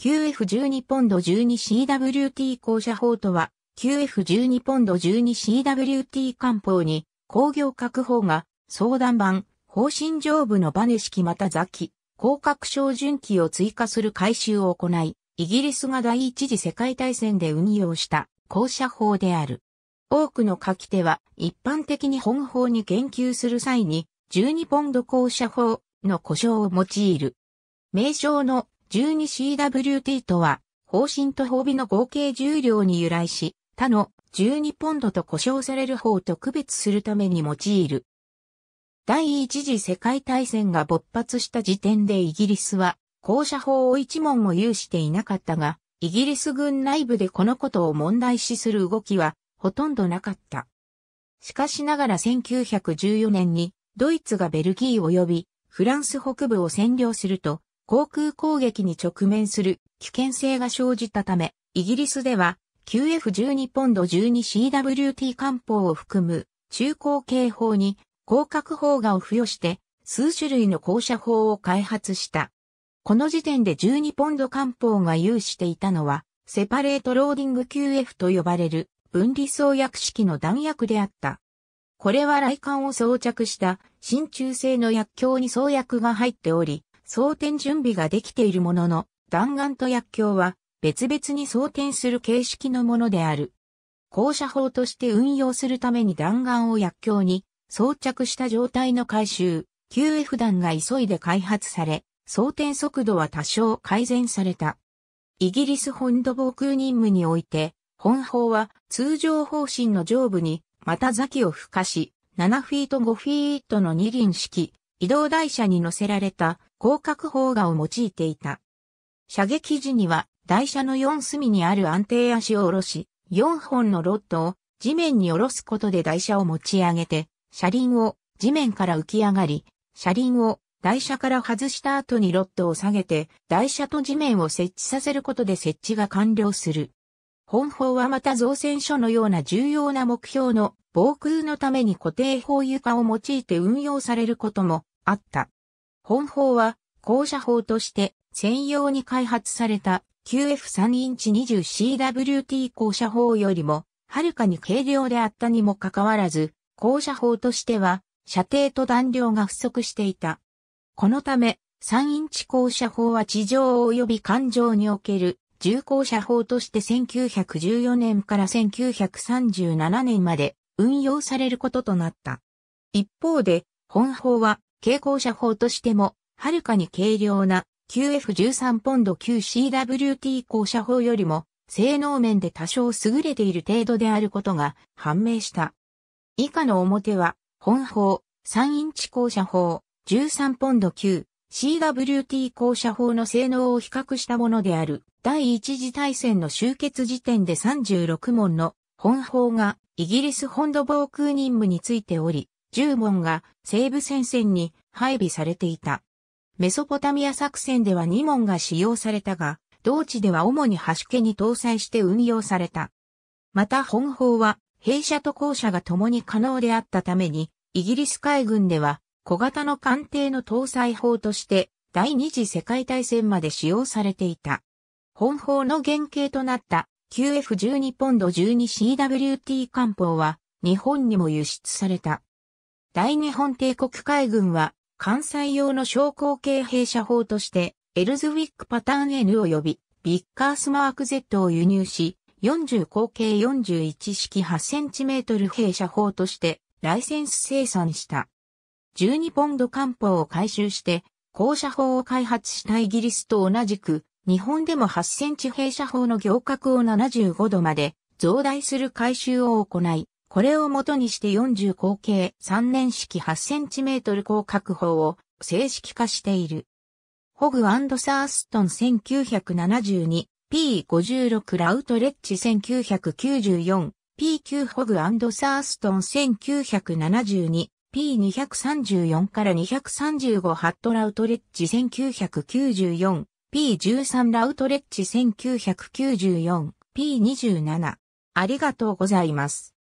QF12 ポンド 12CWT 公社法とは、QF12 ポンド 12CWT 官報に、工業確保が、相談版、方針上部のバネ式またザキ、広角照準機を追加する改修を行い、イギリスが第一次世界大戦で運用した公社法である。多くの書き手は一般的に本法に言及する際に12ポンド公社法の故障を用いる。名称の 12CWT とは、方針と褒美の合計重量に由来し、他の12ポンドと呼称される方と区別するために用いる。第一次世界大戦が勃発した時点でイギリスは、校舎法を一問も有していなかったが、イギリス軍内部でこのことを問題視する動きは、ほとんどなかった。しかしながら1914年に、ドイツがベルギー及び、フランス北部を占領すると、航空攻撃に直面する危険性が生じたため、イギリスでは QF12 ポンド 12CWT 艦砲を含む中高警報に広角砲がを付与して数種類の降車砲を開発した。この時点で12ポンド艦砲が有していたのはセパレートローディング QF と呼ばれる分離装薬式の弾薬であった。これは雷管を装着した真鍮製の薬莢に装薬が入っており、装填準備ができているものの、弾丸と薬莢は別々に装填する形式のものである。降車法として運用するために弾丸を薬莢に装着した状態の回収、QF 弾が急いで開発され、装填速度は多少改善された。イギリス本土防空任務において、本砲は通常方針の上部に、また先を付加し、7フィート5フィートの二輪式、移動台車に乗せられた広角砲画を用いていた。射撃時には台車の4隅にある安定足を下ろし、4本のロッドを地面に下ろすことで台車を持ち上げて、車輪を地面から浮き上がり、車輪を台車から外した後にロッドを下げて、台車と地面を設置させることで設置が完了する。本砲はまた造船所のような重要な目標の防空のために固定砲床を用いて運用されることもあった。本砲は校舎砲として専用に開発された QF3 インチ 20CWT 校舎砲よりもはるかに軽量であったにもかかわらず、校舎砲としては射程と弾量が不足していた。このため、3インチ校舎砲は地上及び環状における重校舎砲として1914年から1937年まで運用されることとなった。一方で、本砲は傾向車砲としても、はるかに軽量な QF13 ポンド q c w t 降車砲よりも、性能面で多少優れている程度であることが判明した。以下の表は、本砲、3インチ降車砲、13ポンド級、CWT 降車砲の性能を比較したものである。第一次大戦の終結時点で36門の本砲がイギリス本土防空任務についており、10門が西部戦線に配備されていた。メソポタミア作戦では2門が使用されたが、同地では主に端家に搭載して運用された。また本砲は、兵社と校舎が共に可能であったために、イギリス海軍では小型の艦艇の搭載砲として第二次世界大戦まで使用されていた。本砲の原型となった QF12 ポンド 12CWT 艦砲は日本にも輸出された。大日本帝国海軍は、関西用の昇降系兵車砲として、エルズウィックパターン N 及び、ビッカースマーク Z を輸入し、40口径41式 8cm 兵車砲として、ライセンス生産した。12ポンド艦砲を回収して、高射砲を開発したイギリスと同じく、日本でも8センチ兵車砲の行角を75度まで増大する改修を行い、これをもとにして40口径3年式8トル広角砲を正式化している。ホグサーストン 1972P56 ラウトレッチ 1994P9 ホグサーストン 1972P234 から235ハットラウトレッチ 1994P13 ラウトレッチ 1994P27 ありがとうございます。